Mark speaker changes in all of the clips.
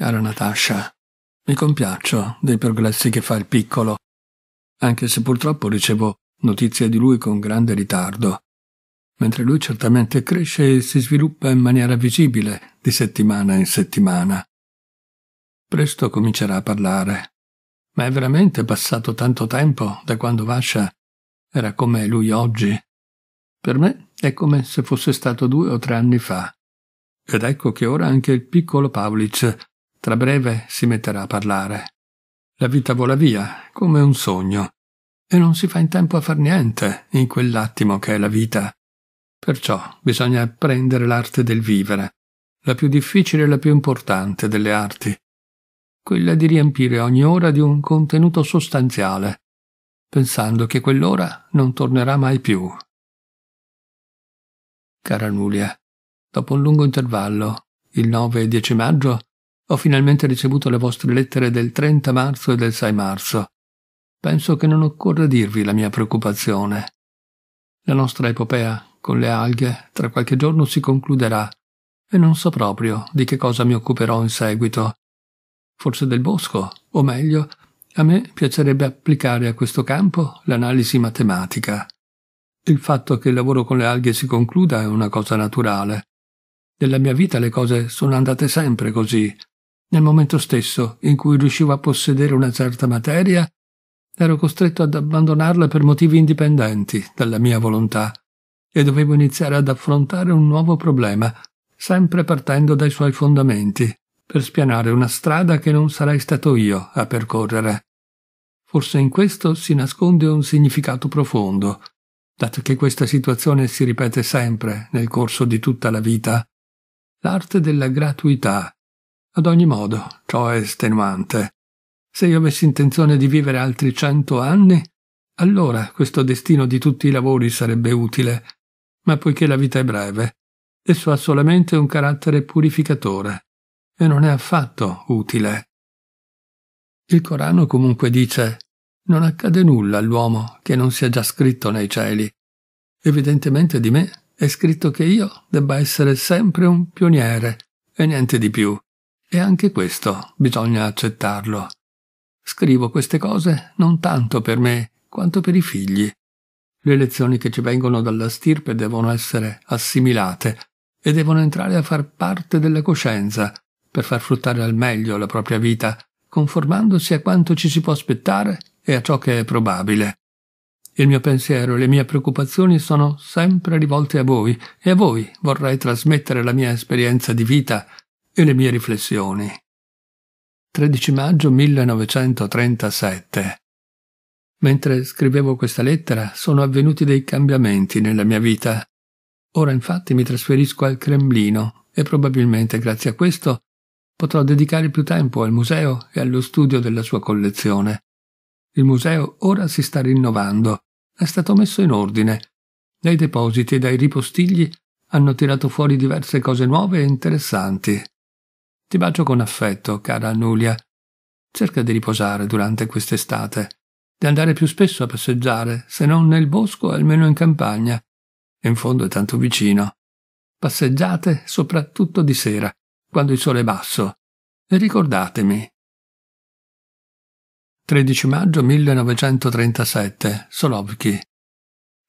Speaker 1: Cara Natascia, mi compiaccio dei progressi che fa il piccolo, anche se purtroppo ricevo notizie di lui con grande ritardo, mentre lui certamente cresce e si sviluppa in maniera visibile di settimana in settimana. Presto comincerà a parlare, ma è veramente passato tanto tempo da quando Vascia era come lui oggi. Per me è come se fosse stato due o tre anni fa. Ed ecco che ora anche il piccolo Pavlic tra breve si metterà a parlare. La vita vola via, come un sogno, e non si fa in tempo a far niente in quell'attimo che è la vita. Perciò bisogna apprendere l'arte del vivere, la più difficile e la più importante delle arti, quella di riempire ogni ora di un contenuto sostanziale, pensando che quell'ora non tornerà mai più. Cara Nulia, dopo un lungo intervallo, il 9 e 10 maggio, ho finalmente ricevuto le vostre lettere del 30 marzo e del 6 marzo. Penso che non occorra dirvi la mia preoccupazione. La nostra epopea con le alghe tra qualche giorno si concluderà e non so proprio di che cosa mi occuperò in seguito. Forse del bosco, o meglio, a me piacerebbe applicare a questo campo l'analisi matematica. Il fatto che il lavoro con le alghe si concluda è una cosa naturale. Nella mia vita le cose sono andate sempre così. Nel momento stesso in cui riuscivo a possedere una certa materia, ero costretto ad abbandonarla per motivi indipendenti dalla mia volontà e dovevo iniziare ad affrontare un nuovo problema, sempre partendo dai suoi fondamenti, per spianare una strada che non sarei stato io a percorrere. Forse in questo si nasconde un significato profondo, dato che questa situazione si ripete sempre nel corso di tutta la vita. L'arte della gratuità, ad ogni modo, ciò è estenuante. Se io avessi intenzione di vivere altri cento anni, allora questo destino di tutti i lavori sarebbe utile, ma poiché la vita è breve, esso ha solamente un carattere purificatore e non è affatto utile. Il Corano comunque dice non accade nulla all'uomo che non sia già scritto nei cieli. Evidentemente di me è scritto che io debba essere sempre un pioniere e niente di più. E anche questo bisogna accettarlo. Scrivo queste cose non tanto per me quanto per i figli. Le lezioni che ci vengono dalla stirpe devono essere assimilate e devono entrare a far parte della coscienza per far fruttare al meglio la propria vita, conformandosi a quanto ci si può aspettare e a ciò che è probabile. Il mio pensiero e le mie preoccupazioni sono sempre rivolte a voi e a voi vorrei trasmettere la mia esperienza di vita e le mie riflessioni. 13 maggio 1937. Mentre scrivevo questa lettera sono avvenuti dei cambiamenti nella mia vita. Ora infatti mi trasferisco al Cremlino e probabilmente grazie a questo potrò dedicare più tempo al museo e allo studio della sua collezione. Il museo ora si sta rinnovando, è stato messo in ordine. Dai depositi e dai ripostigli hanno tirato fuori diverse cose nuove e interessanti. Ti bacio con affetto, cara Annulia. Cerca di riposare durante quest'estate, di andare più spesso a passeggiare, se non nel bosco, almeno in campagna. In fondo è tanto vicino. Passeggiate soprattutto di sera, quando il sole è basso. E ricordatemi. 13 maggio 1937, Solovki.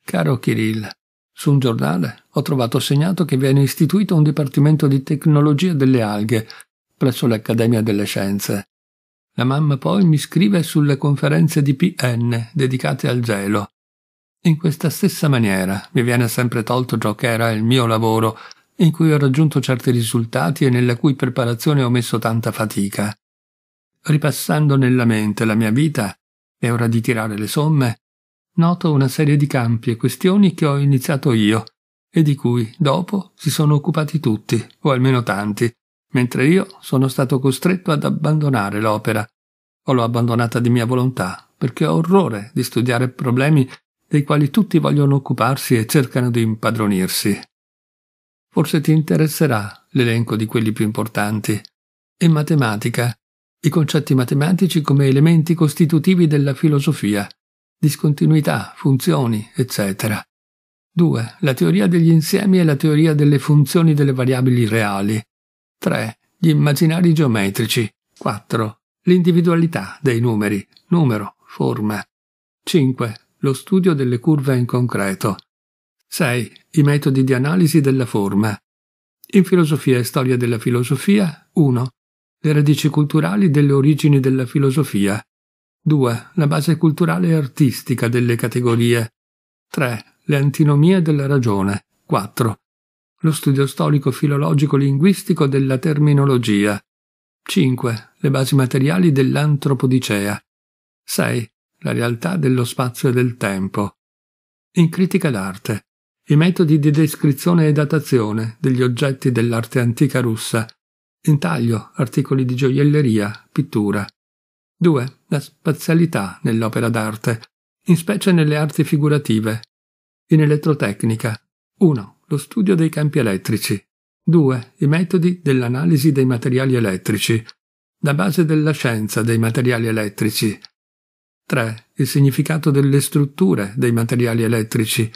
Speaker 1: Caro Kirill, su un giornale ho trovato segnato che viene istituito un dipartimento di tecnologia delle alghe presso l'Accademia delle Scienze. La mamma poi mi scrive sulle conferenze di PN dedicate al gelo. In questa stessa maniera mi viene sempre tolto ciò che era il mio lavoro, in cui ho raggiunto certi risultati e nella cui preparazione ho messo tanta fatica. Ripassando nella mente la mia vita, è ora di tirare le somme, noto una serie di campi e questioni che ho iniziato io e di cui, dopo, si sono occupati tutti, o almeno tanti, mentre io sono stato costretto ad abbandonare l'opera, o l'ho abbandonata di mia volontà, perché ho orrore di studiare problemi dei quali tutti vogliono occuparsi e cercano di impadronirsi. Forse ti interesserà l'elenco di quelli più importanti. In matematica, i concetti matematici come elementi costitutivi della filosofia, discontinuità, funzioni, eccetera. 2. La teoria degli insiemi e la teoria delle funzioni delle variabili reali. 3. Gli immaginari geometrici. 4. L'individualità dei numeri, numero, forma. 5. Lo studio delle curve in concreto. 6. I metodi di analisi della forma. In filosofia e storia della filosofia 1. Le radici culturali delle origini della filosofia. 2. La base culturale e artistica delle categorie. 3. Le antinomie della ragione. 4 lo studio storico filologico linguistico della terminologia. 5. Le basi materiali dell'antropodicea. 6. La realtà dello spazio e del tempo. In critica d'arte. I metodi di descrizione e datazione degli oggetti dell'arte antica russa. Intaglio, articoli di gioielleria, pittura. 2. La spazialità nell'opera d'arte, in specie nelle arti figurative. In elettrotecnica. 1 lo studio dei campi elettrici. 2. I metodi dell'analisi dei materiali elettrici. La base della scienza dei materiali elettrici. 3. Il significato delle strutture dei materiali elettrici.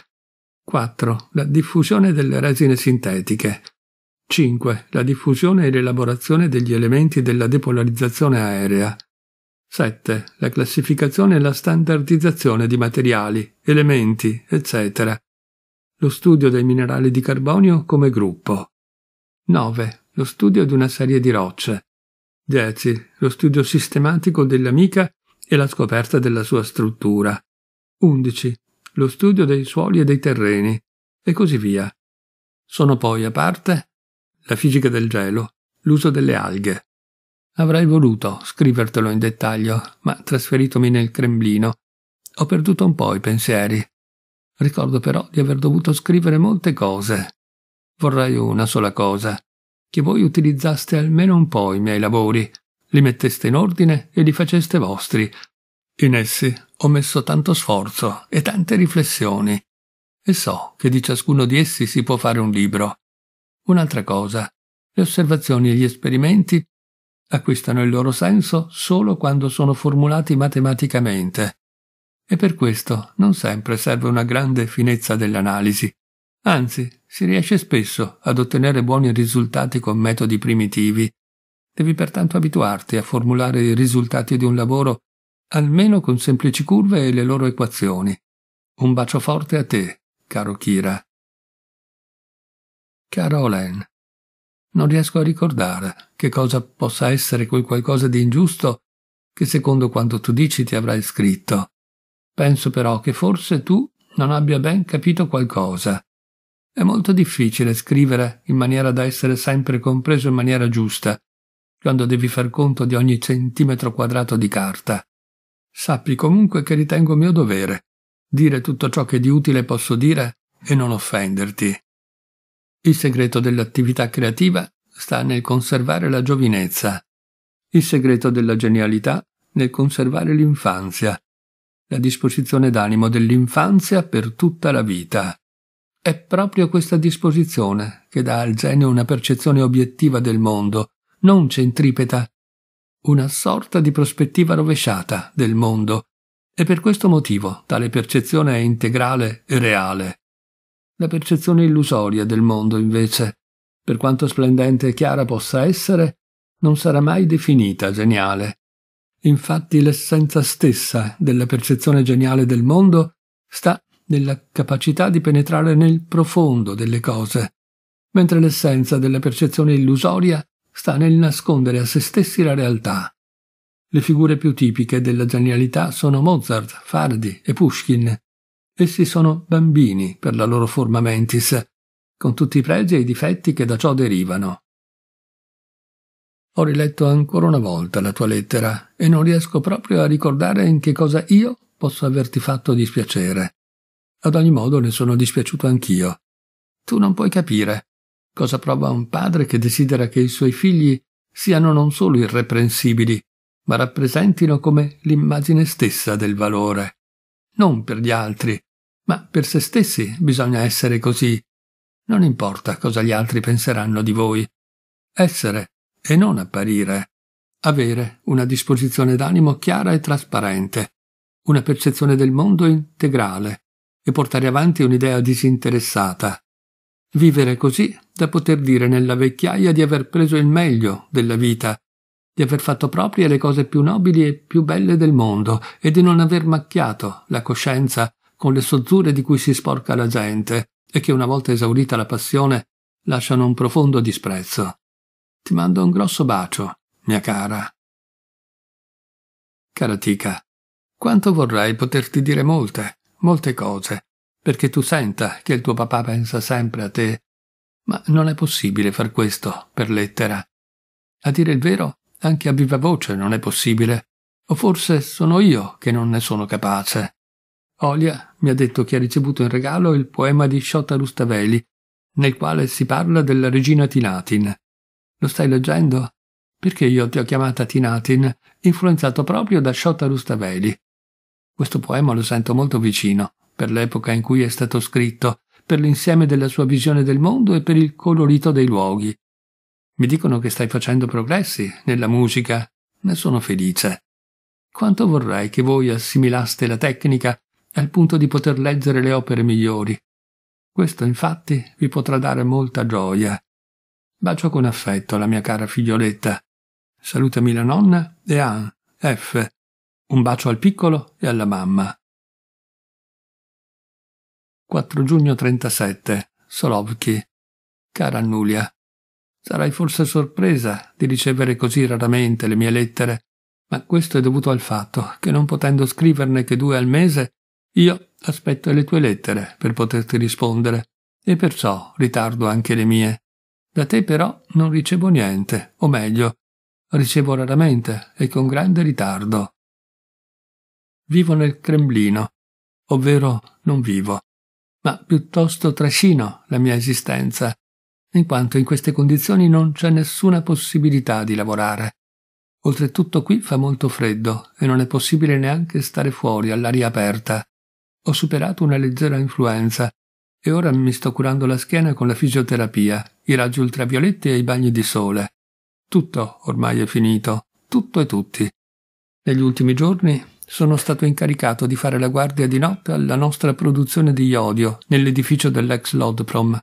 Speaker 1: 4. La diffusione delle resine sintetiche. 5. La diffusione e l'elaborazione degli elementi della depolarizzazione aerea. 7. La classificazione e la standardizzazione di materiali, elementi, eccetera lo studio dei minerali di carbonio come gruppo. 9. Lo studio di una serie di rocce. 10. Lo studio sistematico dell'amica e la scoperta della sua struttura. 11. Lo studio dei suoli e dei terreni. E così via. Sono poi a parte la fisica del gelo, l'uso delle alghe. Avrei voluto scrivertelo in dettaglio, ma trasferitomi nel Cremlino ho perduto un po' i pensieri Ricordo però di aver dovuto scrivere molte cose. Vorrei una sola cosa, che voi utilizzaste almeno un po' i miei lavori, li metteste in ordine e li faceste vostri. In essi ho messo tanto sforzo e tante riflessioni, e so che di ciascuno di essi si può fare un libro. Un'altra cosa, le osservazioni e gli esperimenti acquistano il loro senso solo quando sono formulati matematicamente e per questo non sempre serve una grande finezza dell'analisi. Anzi, si riesce spesso ad ottenere buoni risultati con metodi primitivi. Devi pertanto abituarti a formulare i risultati di un lavoro almeno con semplici curve e le loro equazioni. Un bacio forte a te, caro Kira. Caro Olen, non riesco a ricordare che cosa possa essere quel qualcosa di ingiusto che secondo quanto tu dici ti avrai scritto. Penso però che forse tu non abbia ben capito qualcosa. È molto difficile scrivere in maniera da essere sempre compreso in maniera giusta, quando devi far conto di ogni centimetro quadrato di carta. Sappi comunque che ritengo mio dovere dire tutto ciò che di utile posso dire e non offenderti. Il segreto dell'attività creativa sta nel conservare la giovinezza. Il segreto della genialità nel conservare l'infanzia la disposizione d'animo dell'infanzia per tutta la vita. È proprio questa disposizione che dà al genio una percezione obiettiva del mondo, non centripeta, una sorta di prospettiva rovesciata del mondo, e per questo motivo tale percezione è integrale e reale. La percezione illusoria del mondo, invece, per quanto splendente e chiara possa essere, non sarà mai definita geniale, Infatti l'essenza stessa della percezione geniale del mondo sta nella capacità di penetrare nel profondo delle cose, mentre l'essenza della percezione illusoria sta nel nascondere a se stessi la realtà. Le figure più tipiche della genialità sono Mozart, Fardi e Pushkin. Essi sono bambini per la loro forma mentis, con tutti i pregi e i difetti che da ciò derivano. Ho riletto ancora una volta la tua lettera e non riesco proprio a ricordare in che cosa io posso averti fatto dispiacere. Ad ogni modo ne sono dispiaciuto anch'io. Tu non puoi capire cosa prova un padre che desidera che i suoi figli siano non solo irreprensibili, ma rappresentino come l'immagine stessa del valore. Non per gli altri, ma per se stessi bisogna essere così. Non importa cosa gli altri penseranno di voi. Essere e non apparire, avere una disposizione d'animo chiara e trasparente, una percezione del mondo integrale e portare avanti un'idea disinteressata. Vivere così da poter dire nella vecchiaia di aver preso il meglio della vita, di aver fatto proprie le cose più nobili e più belle del mondo e di non aver macchiato la coscienza con le sozzure di cui si sporca la gente e che una volta esaurita la passione lasciano un profondo disprezzo. Ti mando un grosso bacio, mia cara. Cara Tica, quanto vorrei poterti dire molte, molte cose, perché tu senta che il tuo papà pensa sempre a te, ma non è possibile far questo per lettera. A dire il vero, anche a viva voce non è possibile, o forse sono io che non ne sono capace. Olia mi ha detto che ha ricevuto in regalo il poema di Shota Rustaveli, nel quale si parla della regina Tinatin. Lo stai leggendo? Perché io ti ho chiamata Tinatin, influenzato proprio da Shota Rustaveli. Questo poema lo sento molto vicino, per l'epoca in cui è stato scritto, per l'insieme della sua visione del mondo e per il colorito dei luoghi. Mi dicono che stai facendo progressi nella musica, ne sono felice. Quanto vorrei che voi assimilaste la tecnica al punto di poter leggere le opere migliori. Questo infatti vi potrà dare molta gioia. Bacio con affetto la mia cara figlioletta. Salutami la nonna e Ann, F. Un bacio al piccolo e alla mamma. 4 giugno 37, Solovki. Cara Annulia, sarai forse sorpresa di ricevere così raramente le mie lettere, ma questo è dovuto al fatto che non potendo scriverne che due al mese, io aspetto le tue lettere per poterti rispondere, e perciò ritardo anche le mie. Da te però non ricevo niente, o meglio, ricevo raramente e con grande ritardo. Vivo nel Cremlino, ovvero non vivo, ma piuttosto trascino la mia esistenza, in quanto in queste condizioni non c'è nessuna possibilità di lavorare. Oltretutto qui fa molto freddo e non è possibile neanche stare fuori all'aria aperta. Ho superato una leggera influenza e ora mi sto curando la schiena con la fisioterapia, i raggi ultravioletti e i bagni di sole. Tutto ormai è finito, tutto e tutti. Negli ultimi giorni sono stato incaricato di fare la guardia di notte alla nostra produzione di iodio nell'edificio dell'ex Lodprom.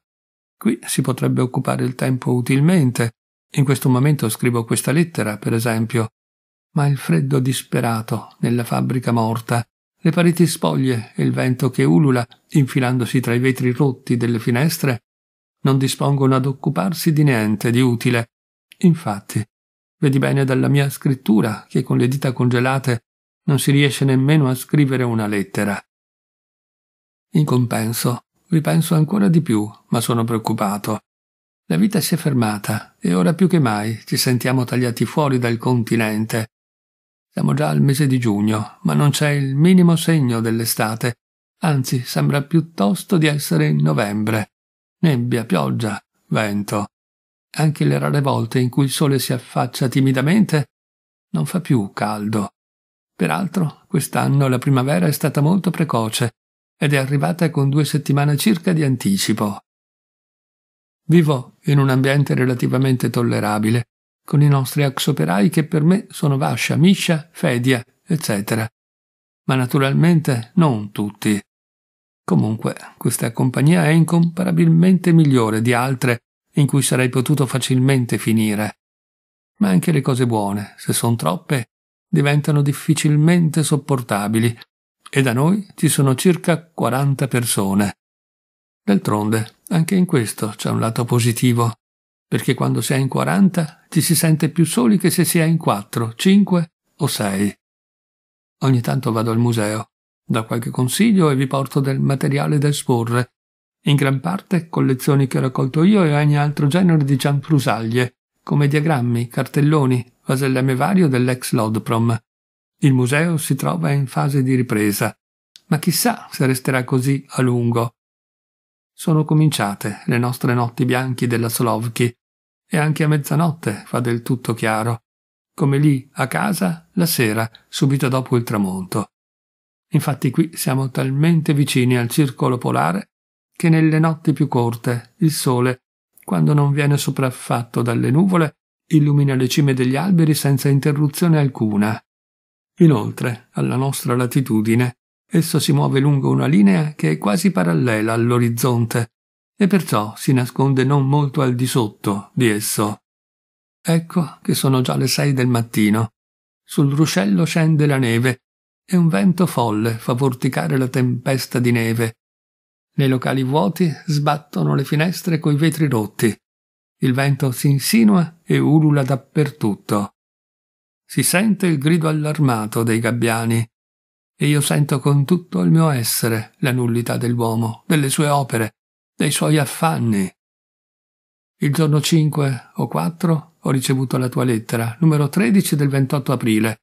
Speaker 1: Qui si potrebbe occupare il tempo utilmente. In questo momento scrivo questa lettera, per esempio, ma il freddo disperato nella fabbrica morta le pareti spoglie e il vento che ulula, infilandosi tra i vetri rotti delle finestre, non dispongono ad occuparsi di niente di utile. Infatti, vedi bene dalla mia scrittura che con le dita congelate non si riesce nemmeno a scrivere una lettera. In compenso, ripenso ancora di più, ma sono preoccupato. La vita si è fermata e ora più che mai ci sentiamo tagliati fuori dal continente siamo già al mese di giugno, ma non c'è il minimo segno dell'estate, anzi sembra piuttosto di essere in novembre. Nebbia, pioggia, vento. Anche le rare volte in cui il sole si affaccia timidamente non fa più caldo. Peraltro, quest'anno la primavera è stata molto precoce ed è arrivata con due settimane circa di anticipo. Vivo in un ambiente relativamente tollerabile, con i nostri ex operai che per me sono Vascia, Miscia, Fedia, eccetera. Ma naturalmente non tutti. Comunque, questa compagnia è incomparabilmente migliore di altre in cui sarei potuto facilmente finire. Ma anche le cose buone, se sono troppe, diventano difficilmente sopportabili e da noi ci sono circa 40 persone. D'altronde, anche in questo c'è un lato positivo perché quando si è in 40 ci si sente più soli che se si è in 4, 5 o 6. Ogni tanto vado al museo, do qualche consiglio e vi porto del materiale da esporre, in gran parte collezioni che ho raccolto io e ogni altro genere di gianfrusaglie, come diagrammi, cartelloni, vasellame vario dell'ex Lodprom. Il museo si trova in fase di ripresa, ma chissà se resterà così a lungo. Sono cominciate le nostre notti bianche della Solovki, e anche a mezzanotte fa del tutto chiaro, come lì a casa la sera, subito dopo il tramonto. Infatti qui siamo talmente vicini al circolo polare che nelle notti più corte il sole, quando non viene sopraffatto dalle nuvole, illumina le cime degli alberi senza interruzione alcuna. Inoltre, alla nostra latitudine, esso si muove lungo una linea che è quasi parallela all'orizzonte, e perciò si nasconde non molto al di sotto di esso. Ecco che sono già le sei del mattino. Sul ruscello scende la neve e un vento folle fa vorticare la tempesta di neve. Nei locali vuoti sbattono le finestre coi vetri rotti. Il vento si insinua e ulula dappertutto. Si sente il grido allarmato dei gabbiani e io sento con tutto il mio essere la nullità dell'uomo, delle sue opere, dei suoi affanni. Il giorno 5 o 4 ho ricevuto la tua lettera, numero 13 del 28 aprile.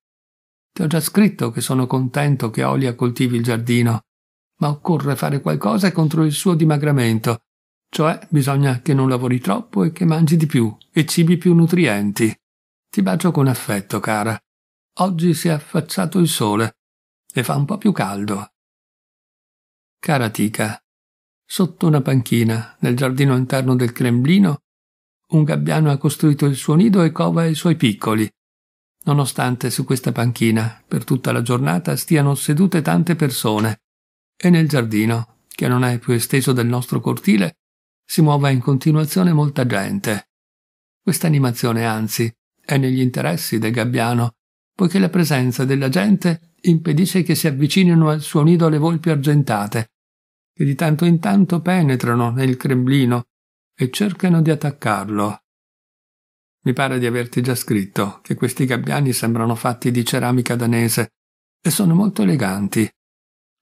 Speaker 1: Ti ho già scritto che sono contento che Olia coltivi il giardino, ma occorre fare qualcosa contro il suo dimagramento, cioè bisogna che non lavori troppo e che mangi di più e cibi più nutrienti. Ti bacio con affetto, cara. Oggi si è affacciato il sole e fa un po' più caldo. Cara Tica, Sotto una panchina, nel giardino interno del Cremlino, un gabbiano ha costruito il suo nido e cova i suoi piccoli, nonostante su questa panchina per tutta la giornata stiano sedute tante persone, e nel giardino, che non è più esteso del nostro cortile, si muova in continuazione molta gente. Questa animazione, anzi, è negli interessi del gabbiano, poiché la presenza della gente impedisce che si avvicinino al suo nido le volpi argentate, che di tanto in tanto penetrano nel Cremlino e cercano di attaccarlo. Mi pare di averti già scritto che questi gabbiani sembrano fatti di ceramica danese e sono molto eleganti.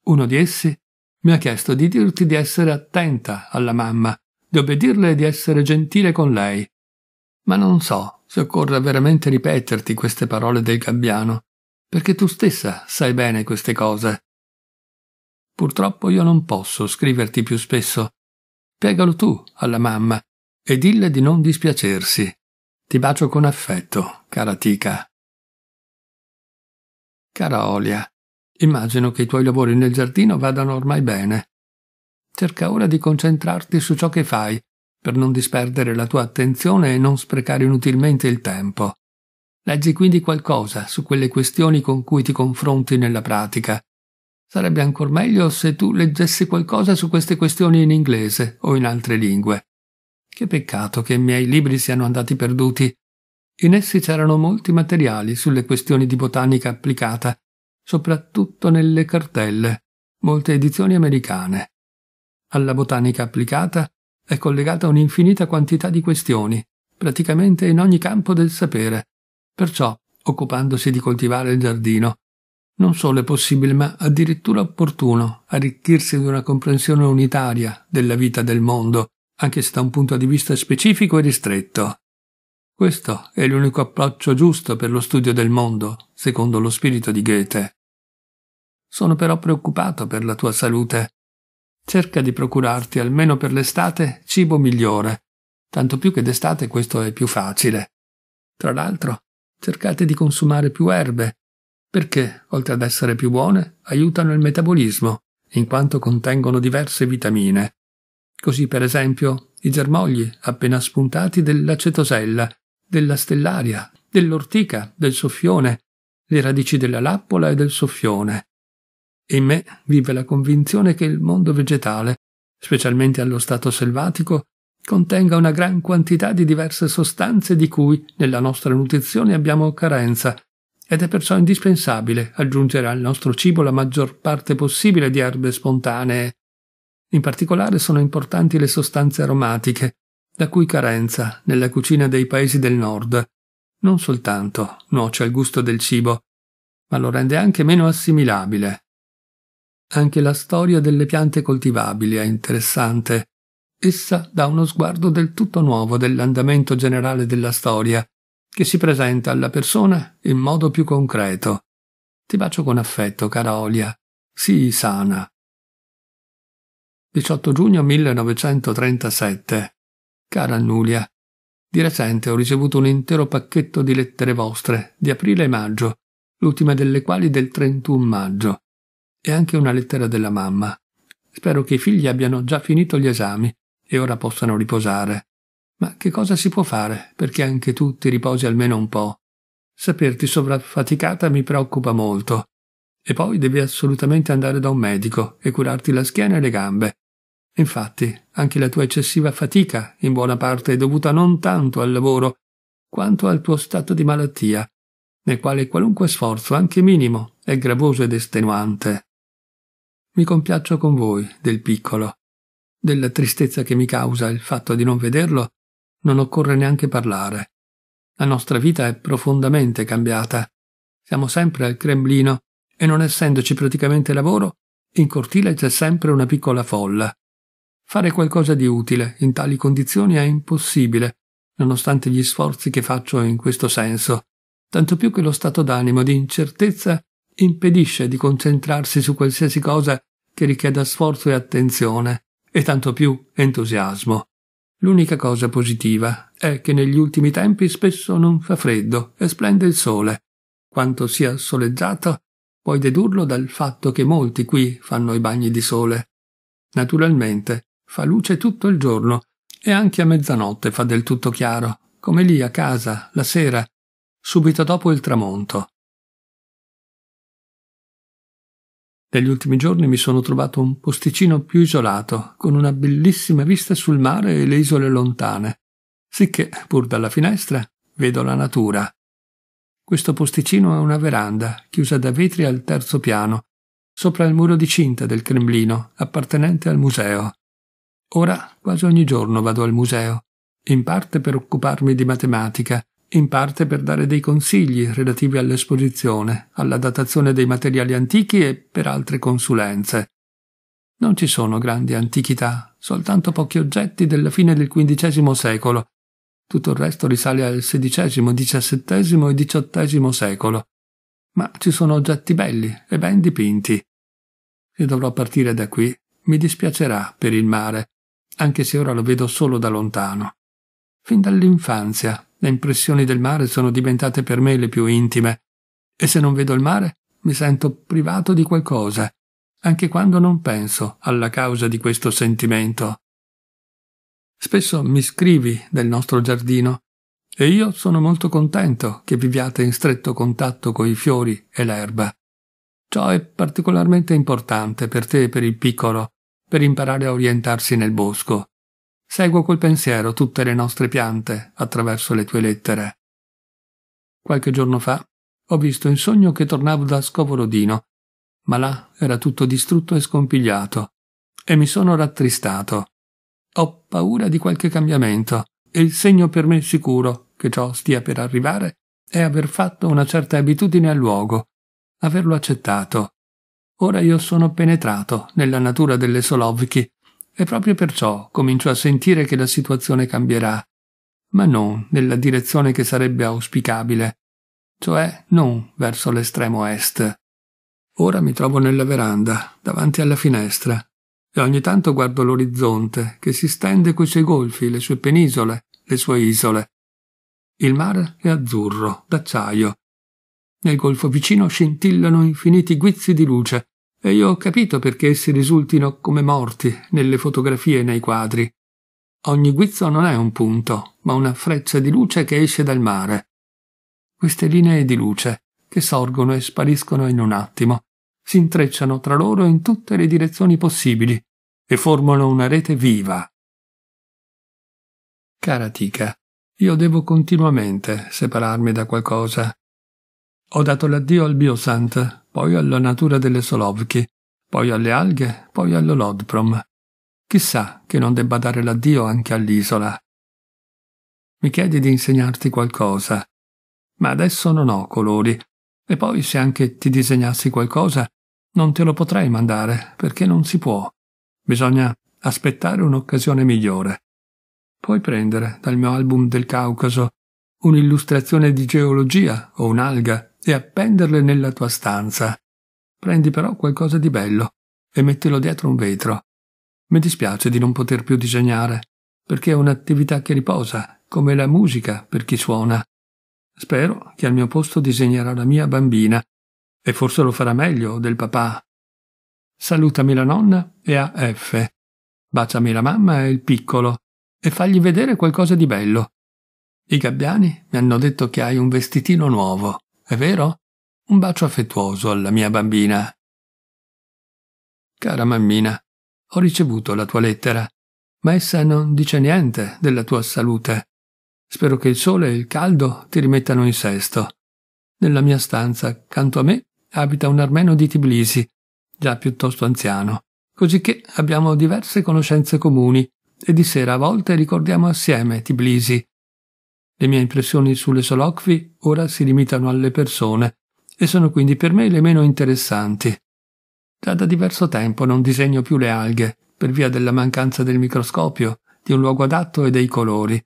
Speaker 1: Uno di essi mi ha chiesto di dirti di essere attenta alla mamma, di obbedirle e di essere gentile con lei. Ma non so se occorra veramente ripeterti queste parole del gabbiano, perché tu stessa sai bene queste cose. Purtroppo io non posso scriverti più spesso. Piegalo tu alla mamma e dille di non dispiacersi. Ti bacio con affetto, cara Tica. Cara Olia, immagino che i tuoi lavori nel giardino vadano ormai bene. Cerca ora di concentrarti su ciò che fai, per non disperdere la tua attenzione e non sprecare inutilmente il tempo. Leggi quindi qualcosa su quelle questioni con cui ti confronti nella pratica Sarebbe ancor meglio se tu leggessi qualcosa su queste questioni in inglese o in altre lingue. Che peccato che i miei libri siano andati perduti. In essi c'erano molti materiali sulle questioni di botanica applicata, soprattutto nelle cartelle, molte edizioni americane. Alla botanica applicata è collegata un'infinita quantità di questioni, praticamente in ogni campo del sapere. Perciò, occupandosi di coltivare il giardino, non solo è possibile ma addirittura opportuno arricchirsi di una comprensione unitaria della vita del mondo, anche se da un punto di vista specifico e ristretto. Questo è l'unico approccio giusto per lo studio del mondo, secondo lo spirito di Goethe. Sono però preoccupato per la tua salute. Cerca di procurarti, almeno per l'estate, cibo migliore, tanto più che d'estate questo è più facile. Tra l'altro, cercate di consumare più erbe, perché, oltre ad essere più buone, aiutano il metabolismo, in quanto contengono diverse vitamine. Così, per esempio, i germogli appena spuntati dell'acetosella, della stellaria, dell'ortica, del soffione, le radici della lappola e del soffione. In me vive la convinzione che il mondo vegetale, specialmente allo stato selvatico, contenga una gran quantità di diverse sostanze di cui nella nostra nutrizione abbiamo carenza ed è perciò indispensabile aggiungere al nostro cibo la maggior parte possibile di erbe spontanee. In particolare sono importanti le sostanze aromatiche, la cui carenza nella cucina dei paesi del nord non soltanto nuoce al gusto del cibo, ma lo rende anche meno assimilabile. Anche la storia delle piante coltivabili è interessante. Essa dà uno sguardo del tutto nuovo dell'andamento generale della storia, che si presenta alla persona in modo più concreto. Ti bacio con affetto, cara Olia. Sii sana. 18 giugno 1937. Cara Nulia, di recente ho ricevuto un intero pacchetto di lettere vostre, di aprile e maggio, l'ultima delle quali del 31 maggio, e anche una lettera della mamma. Spero che i figli abbiano già finito gli esami e ora possano riposare. Ma che cosa si può fare perché anche tu ti riposi almeno un po'? Saperti sovraffaticata mi preoccupa molto. E poi devi assolutamente andare da un medico e curarti la schiena e le gambe. Infatti, anche la tua eccessiva fatica in buona parte è dovuta non tanto al lavoro quanto al tuo stato di malattia, nel quale qualunque sforzo, anche minimo, è gravoso ed estenuante. Mi compiaccio con voi del piccolo, della tristezza che mi causa il fatto di non vederlo non occorre neanche parlare. La nostra vita è profondamente cambiata. Siamo sempre al Cremlino e non essendoci praticamente lavoro, in cortile c'è sempre una piccola folla. Fare qualcosa di utile in tali condizioni è impossibile, nonostante gli sforzi che faccio in questo senso, tanto più che lo stato d'animo di incertezza impedisce di concentrarsi su qualsiasi cosa che richieda sforzo e attenzione, e tanto più entusiasmo. L'unica cosa positiva è che negli ultimi tempi spesso non fa freddo e splende il sole. Quanto sia soleggiato puoi dedurlo dal fatto che molti qui fanno i bagni di sole. Naturalmente fa luce tutto il giorno e anche a mezzanotte fa del tutto chiaro, come lì a casa, la sera, subito dopo il tramonto. Negli ultimi giorni mi sono trovato un posticino più isolato, con una bellissima vista sul mare e le isole lontane, sicché, pur dalla finestra, vedo la natura. Questo posticino è una veranda, chiusa da vetri al terzo piano, sopra il muro di cinta del Cremlino, appartenente al museo. Ora quasi ogni giorno vado al museo, in parte per occuparmi di matematica, in parte per dare dei consigli relativi all'esposizione, alla datazione dei materiali antichi e per altre consulenze. Non ci sono grandi antichità, soltanto pochi oggetti della fine del XV secolo. Tutto il resto risale al XVI, XVII e XVIII secolo. Ma ci sono oggetti belli e ben dipinti. Se dovrò partire da qui, mi dispiacerà per il mare, anche se ora lo vedo solo da lontano. Fin dall'infanzia le impressioni del mare sono diventate per me le più intime, e se non vedo il mare mi sento privato di qualcosa, anche quando non penso alla causa di questo sentimento. Spesso mi scrivi del nostro giardino, e io sono molto contento che viviate in stretto contatto coi fiori e l'erba. Ciò è particolarmente importante per te e per il piccolo, per imparare a orientarsi nel bosco. Seguo col pensiero tutte le nostre piante attraverso le tue lettere. Qualche giorno fa ho visto in sogno che tornavo da Scovorodino, ma là era tutto distrutto e scompigliato, e mi sono rattristato. Ho paura di qualche cambiamento, e il segno per me sicuro che ciò stia per arrivare è aver fatto una certa abitudine al luogo, averlo accettato. Ora io sono penetrato nella natura delle Solovchi e proprio perciò comincio a sentire che la situazione cambierà, ma non nella direzione che sarebbe auspicabile, cioè non verso l'estremo est. Ora mi trovo nella veranda, davanti alla finestra, e ogni tanto guardo l'orizzonte che si stende coi suoi golfi, le sue penisole, le sue isole. Il mare è azzurro, d'acciaio. Nel golfo vicino scintillano infiniti guizzi di luce e io ho capito perché essi risultino come morti nelle fotografie e nei quadri. Ogni guizzo non è un punto, ma una freccia di luce che esce dal mare. Queste linee di luce, che sorgono e spariscono in un attimo, si intrecciano tra loro in tutte le direzioni possibili e formano una rete viva. Cara Tica, io devo continuamente separarmi da qualcosa. Ho dato l'addio al Biosant poi alla natura delle solovche, poi alle alghe, poi all'olodprom. Chissà che non debba dare l'addio anche all'isola. Mi chiedi di insegnarti qualcosa, ma adesso non ho colori, e poi se anche ti disegnassi qualcosa, non te lo potrei mandare, perché non si può. Bisogna aspettare un'occasione migliore. Puoi prendere dal mio album del Caucaso un'illustrazione di geologia o un'alga e appenderle nella tua stanza. Prendi però qualcosa di bello e mettilo dietro un vetro. Mi dispiace di non poter più disegnare, perché è un'attività che riposa, come la musica per chi suona. Spero che al mio posto disegnerà la mia bambina, e forse lo farà meglio del papà. Salutami la nonna e a F. Baciami la mamma e il piccolo, e fagli vedere qualcosa di bello. I gabbiani mi hanno detto che hai un vestitino nuovo è vero? Un bacio affettuoso alla mia bambina. Cara mammina, ho ricevuto la tua lettera, ma essa non dice niente della tua salute. Spero che il sole e il caldo ti rimettano in sesto. Nella mia stanza, accanto a me, abita un armeno di Tbilisi, già piuttosto anziano, cosicché abbiamo diverse conoscenze comuni e di sera a volte ricordiamo assieme Tbilisi le mie impressioni sulle solocvi ora si limitano alle persone e sono quindi per me le meno interessanti. Già da diverso tempo non disegno più le alghe, per via della mancanza del microscopio, di un luogo adatto e dei colori.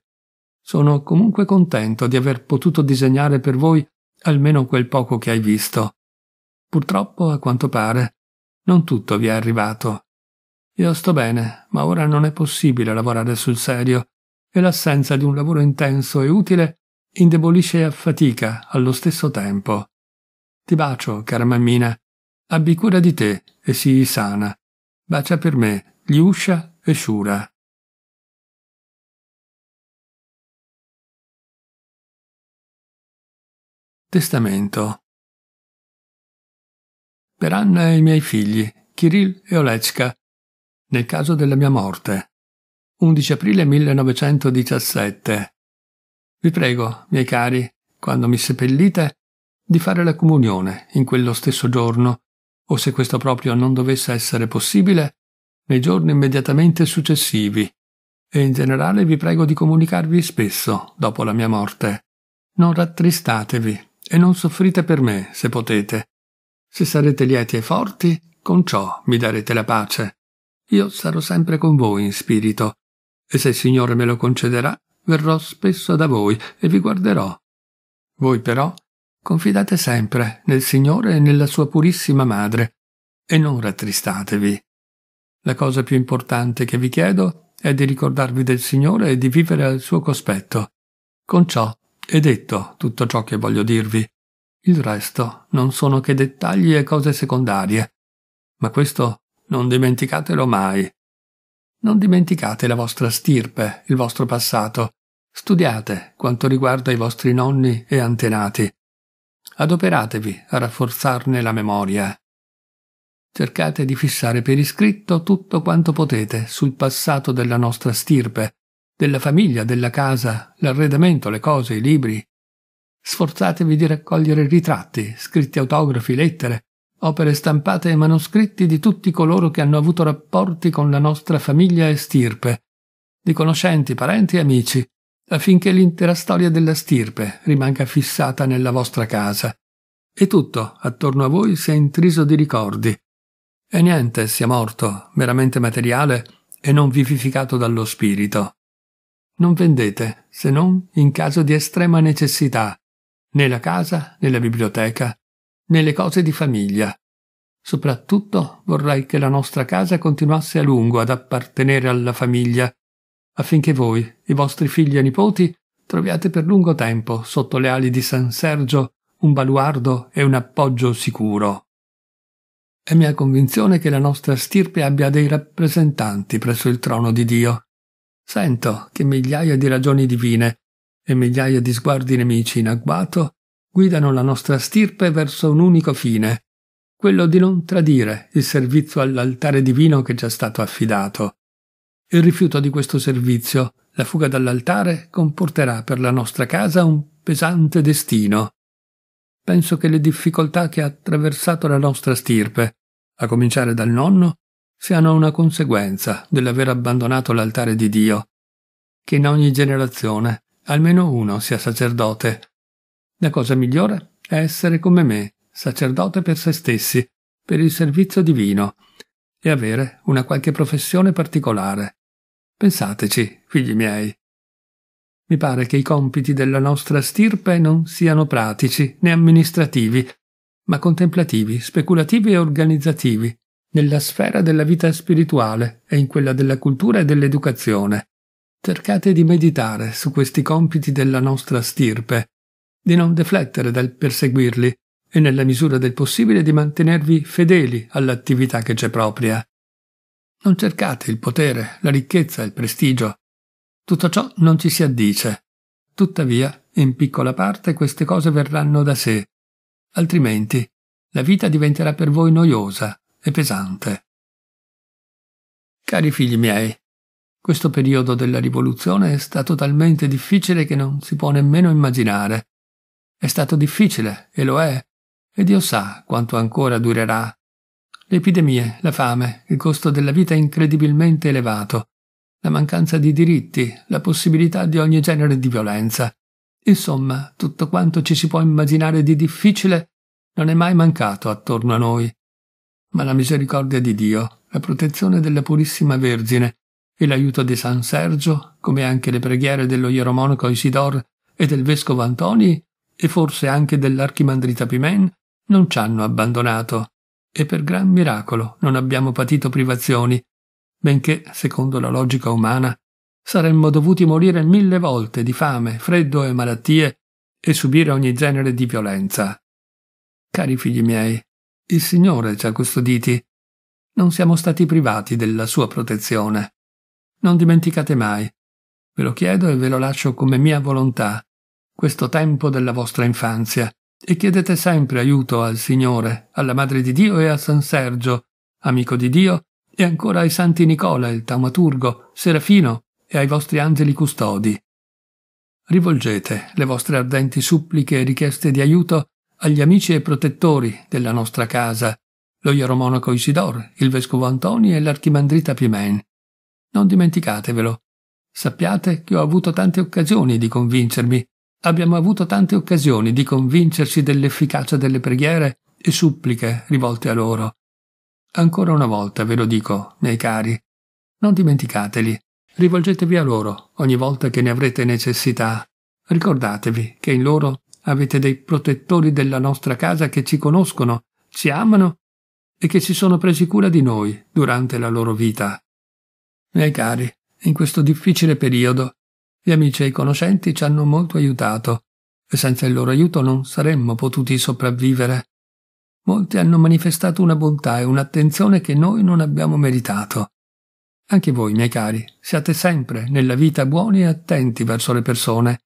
Speaker 1: Sono comunque contento di aver potuto disegnare per voi almeno quel poco che hai visto. Purtroppo, a quanto pare, non tutto vi è arrivato. Io sto bene, ma ora non è possibile lavorare sul serio e l'assenza di un lavoro intenso e utile indebolisce e affatica allo stesso tempo. Ti bacio, cara mammina. Abbi cura di te e sii sana. Bacia per me, gli uscia e sciura. Testamento Per Anna e i miei figli, Kirill e Olechka, nel caso della mia morte. 11 aprile 1917. Vi prego, miei cari, quando mi seppellite, di fare la comunione in quello stesso giorno, o se questo proprio non dovesse essere possibile, nei giorni immediatamente successivi, e in generale vi prego di comunicarvi spesso dopo la mia morte. Non rattristatevi e non soffrite per me, se potete. Se sarete lieti e forti, con ciò mi darete la pace. Io sarò sempre con voi in spirito e se il Signore me lo concederà, verrò spesso da voi e vi guarderò. Voi però confidate sempre nel Signore e nella sua purissima madre, e non rattristatevi. La cosa più importante che vi chiedo è di ricordarvi del Signore e di vivere al suo cospetto. Con ciò è detto tutto ciò che voglio dirvi. Il resto non sono che dettagli e cose secondarie. Ma questo non dimenticatelo mai. Non dimenticate la vostra stirpe, il vostro passato. Studiate quanto riguarda i vostri nonni e antenati. Adoperatevi a rafforzarne la memoria. Cercate di fissare per iscritto tutto quanto potete sul passato della nostra stirpe, della famiglia, della casa, l'arredamento, le cose, i libri. Sforzatevi di raccogliere ritratti, scritti autografi, lettere, opere stampate e manoscritti di tutti coloro che hanno avuto rapporti con la nostra famiglia e stirpe, di conoscenti, parenti e amici, affinché l'intera storia della stirpe rimanga fissata nella vostra casa. E tutto attorno a voi sia intriso di ricordi. E niente sia morto, meramente materiale e non vivificato dallo spirito. Non vendete, se non in caso di estrema necessità, né la casa, né la biblioteca, nelle cose di famiglia. Soprattutto vorrei che la nostra casa continuasse a lungo ad appartenere alla famiglia, affinché voi, i vostri figli e nipoti, troviate per lungo tempo sotto le ali di San Sergio un baluardo e un appoggio sicuro. È mia convinzione che la nostra stirpe abbia dei rappresentanti presso il trono di Dio. Sento che migliaia di ragioni divine e migliaia di sguardi nemici in agguato guidano la nostra stirpe verso un unico fine, quello di non tradire il servizio all'altare divino che ci è stato affidato. Il rifiuto di questo servizio, la fuga dall'altare, comporterà per la nostra casa un pesante destino. Penso che le difficoltà che ha attraversato la nostra stirpe, a cominciare dal nonno, siano una conseguenza dell'aver abbandonato l'altare di Dio. Che in ogni generazione almeno uno sia sacerdote, la cosa migliore è essere come me, sacerdote per se stessi, per il servizio divino, e avere una qualche professione particolare. Pensateci, figli miei. Mi pare che i compiti della nostra stirpe non siano pratici né amministrativi, ma contemplativi, speculativi e organizzativi, nella sfera della vita spirituale e in quella della cultura e dell'educazione. Cercate di meditare su questi compiti della nostra stirpe di non deflettere dal perseguirli e nella misura del possibile di mantenervi fedeli all'attività che c'è propria. Non cercate il potere, la ricchezza, il prestigio. Tutto ciò non ci si addice. Tuttavia, in piccola parte queste cose verranno da sé. Altrimenti, la vita diventerà per voi noiosa e pesante. Cari figli miei, questo periodo della rivoluzione è stato talmente difficile che non si può nemmeno immaginare. È stato difficile, e lo è, e Dio sa quanto ancora durerà. Le epidemie, la fame, il costo della vita incredibilmente elevato, la mancanza di diritti, la possibilità di ogni genere di violenza. Insomma, tutto quanto ci si può immaginare di difficile non è mai mancato attorno a noi. Ma la misericordia di Dio, la protezione della Purissima Vergine e l'aiuto di San Sergio, come anche le preghiere dello Ieromonaco Isidor e del Vescovo Antoni, e forse anche dell'archimandrita Pimen, non ci hanno abbandonato e per gran miracolo non abbiamo patito privazioni, benché, secondo la logica umana, saremmo dovuti morire mille volte di fame, freddo e malattie e subire ogni genere di violenza. Cari figli miei, il Signore ci ha custoditi. Non siamo stati privati della sua protezione. Non dimenticate mai. Ve lo chiedo e ve lo lascio come mia volontà questo tempo della vostra infanzia e chiedete sempre aiuto al Signore, alla Madre di Dio e a San Sergio, amico di Dio, e ancora ai Santi Nicola, il Taumaturgo, Serafino e ai vostri angeli custodi. Rivolgete le vostre ardenti suppliche e richieste di aiuto agli amici e protettori della nostra casa, lo Ieromonaco Isidor, il Vescovo Antoni e l'Archimandrita Pimen. Non dimenticatevelo. Sappiate che ho avuto tante occasioni di convincermi Abbiamo avuto tante occasioni di convincerci dell'efficacia delle preghiere e suppliche rivolte a loro. Ancora una volta ve lo dico, miei cari, non dimenticateli, rivolgetevi a loro ogni volta che ne avrete necessità. Ricordatevi che in loro avete dei protettori della nostra casa che ci conoscono, ci amano e che si sono presi cura di noi durante la loro vita. Miei cari, in questo difficile periodo gli amici e i conoscenti ci hanno molto aiutato e senza il loro aiuto non saremmo potuti sopravvivere. Molti hanno manifestato una bontà e un'attenzione che noi non abbiamo meritato. Anche voi, miei cari, siate sempre nella vita buoni e attenti verso le persone.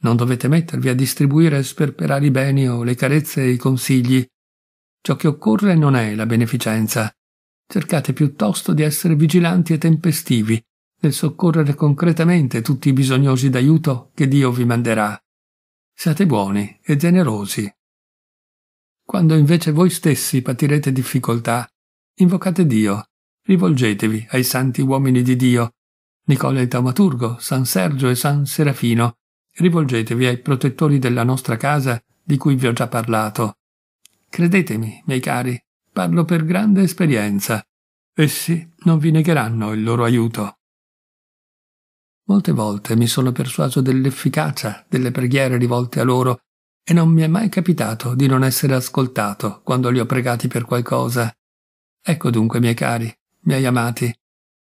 Speaker 1: Non dovete mettervi a distribuire e sperperare i beni o le carezze e i consigli. Ciò che occorre non è la beneficenza. Cercate piuttosto di essere vigilanti e tempestivi, del soccorrere concretamente tutti i bisognosi d'aiuto che Dio vi manderà. Siate buoni e generosi. Quando invece voi stessi patirete difficoltà, invocate Dio, rivolgetevi ai santi uomini di Dio, Nicola il Taumaturgo, San Sergio e San Serafino, rivolgetevi ai protettori della nostra casa di cui vi ho già parlato. Credetemi, miei cari, parlo per grande esperienza. Essi non vi negheranno il loro aiuto. Molte volte mi sono persuaso dell'efficacia delle preghiere rivolte a loro e non mi è mai capitato di non essere ascoltato quando li ho pregati per qualcosa. Ecco dunque, miei cari, miei amati,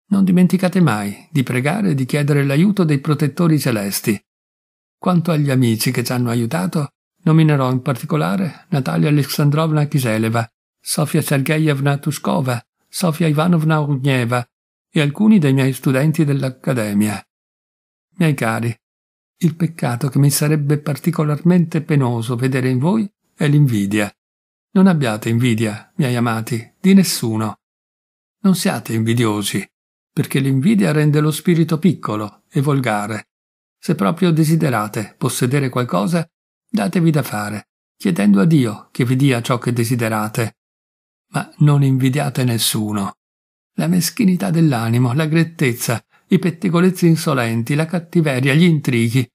Speaker 1: non dimenticate mai di pregare e di chiedere l'aiuto dei protettori celesti. Quanto agli amici che ci hanno aiutato, nominerò in particolare Natalia Alexandrovna Kiseleva, Sofia Sergeyevna Tuskova, Sofia Ivanovna Ugneva e alcuni dei miei studenti dell'Accademia. Miei cari, il peccato che mi sarebbe particolarmente penoso vedere in voi è l'invidia. Non abbiate invidia, miei amati, di nessuno. Non siate invidiosi, perché l'invidia rende lo spirito piccolo e volgare. Se proprio desiderate possedere qualcosa, datevi da fare, chiedendo a Dio che vi dia ciò che desiderate. Ma non invidiate nessuno. La meschinità dell'animo, la grettezza, i pettegolezzi insolenti, la cattiveria, gli intrighi.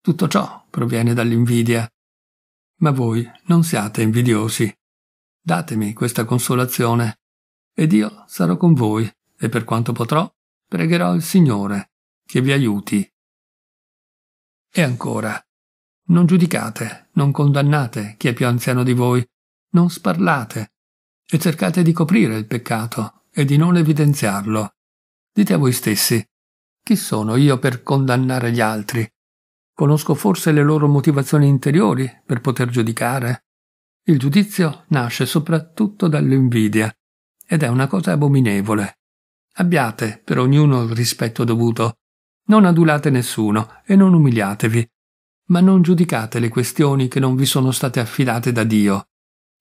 Speaker 1: Tutto ciò proviene dall'invidia. Ma voi non siate invidiosi. Datemi questa consolazione, ed io sarò con voi, e per quanto potrò, pregherò il Signore che vi aiuti. E ancora, non giudicate, non condannate chi è più anziano di voi, non sparlate, e cercate di coprire il peccato e di non evidenziarlo. Dite a voi stessi, chi sono io per condannare gli altri? Conosco forse le loro motivazioni interiori per poter giudicare. Il giudizio nasce soprattutto dall'invidia ed è una cosa abominevole. Abbiate per ognuno il rispetto dovuto. Non adulate nessuno e non umiliatevi, ma non giudicate le questioni che non vi sono state affidate da Dio.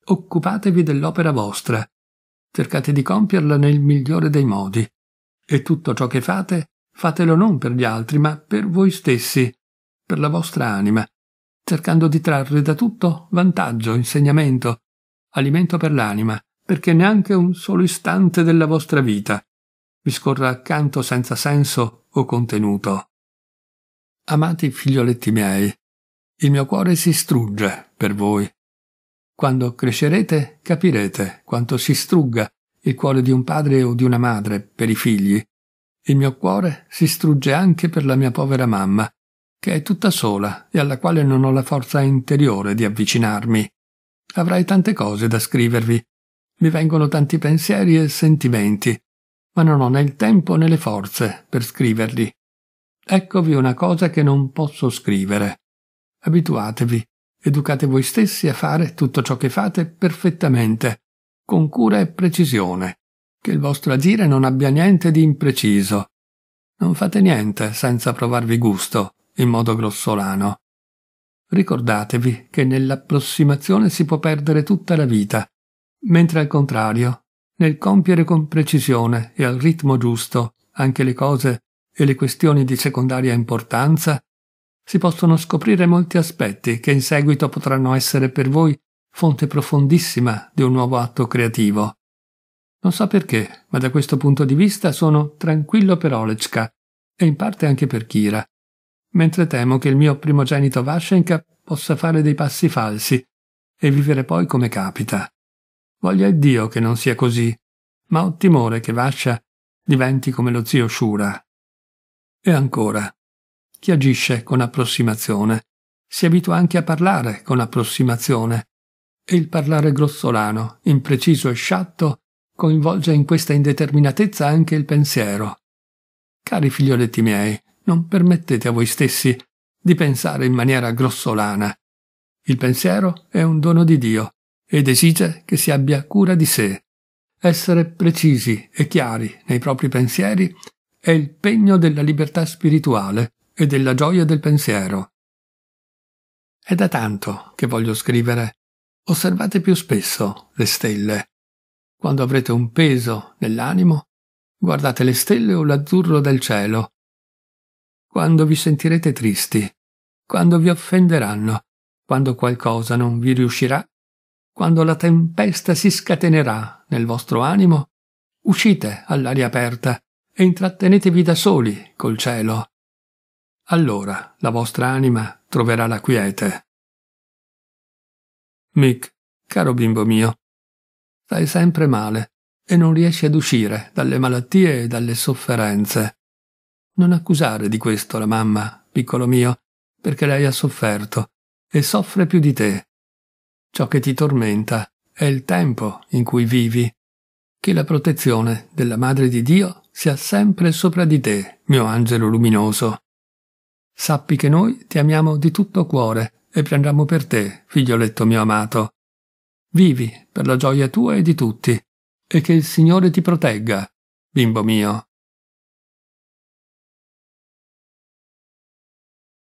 Speaker 1: Occupatevi dell'opera vostra. Cercate di compierla nel migliore dei modi. E tutto ciò che fate Fatelo non per gli altri, ma per voi stessi, per la vostra anima, cercando di trarre da tutto vantaggio, insegnamento, alimento per l'anima, perché neanche un solo istante della vostra vita vi scorra accanto senza senso o contenuto. Amati figlioletti miei, il mio cuore si strugge per voi. Quando crescerete capirete quanto si strugga il cuore di un padre o di una madre per i figli, il mio cuore si strugge anche per la mia povera mamma, che è tutta sola e alla quale non ho la forza interiore di avvicinarmi. Avrai tante cose da scrivervi. Mi vengono tanti pensieri e sentimenti, ma non ho né il tempo né le forze per scriverli. Eccovi una cosa che non posso scrivere. Abituatevi, educate voi stessi a fare tutto ciò che fate perfettamente, con cura e precisione, che il vostro agire non abbia niente di impreciso. Non fate niente senza provarvi gusto, in modo grossolano. Ricordatevi che nell'approssimazione si può perdere tutta la vita, mentre al contrario, nel compiere con precisione e al ritmo giusto anche le cose e le questioni di secondaria importanza, si possono scoprire molti aspetti che in seguito potranno essere per voi fonte profondissima di un nuovo atto creativo. Non so perché, ma da questo punto di vista sono tranquillo per Olechka e in parte anche per Kira, mentre temo che il mio primogenito Vashenka possa fare dei passi falsi e vivere poi come capita. Voglia Dio che non sia così, ma ho timore che Vascia diventi come lo zio Shura. E ancora, chi agisce con approssimazione si abitua anche a parlare con approssimazione, e il parlare grossolano, impreciso e sciatto coinvolge in questa indeterminatezza anche il pensiero. Cari figlioletti miei, non permettete a voi stessi di pensare in maniera grossolana. Il pensiero è un dono di Dio ed esige che si abbia cura di sé. Essere precisi e chiari nei propri pensieri è il pegno della libertà spirituale e della gioia del pensiero. È da tanto che voglio scrivere. Osservate più spesso le stelle. Quando avrete un peso nell'animo, guardate le stelle o l'azzurro del cielo. Quando vi sentirete tristi, quando vi offenderanno, quando qualcosa non vi riuscirà, quando la tempesta si scatenerà nel vostro animo, uscite all'aria aperta e intrattenetevi da soli col cielo. Allora la vostra anima troverà la quiete. Mick, caro bimbo mio, stai sempre male e non riesci ad uscire dalle malattie e dalle sofferenze. Non accusare di questo la mamma, piccolo mio, perché lei ha sofferto e soffre più di te. Ciò che ti tormenta è il tempo in cui vivi. Che la protezione della Madre di Dio sia sempre sopra di te, mio angelo luminoso. Sappi che noi ti amiamo di tutto cuore e piangiamo per te, figlioletto mio amato. Vivi per la gioia tua e di tutti, e che il Signore ti protegga, bimbo mio.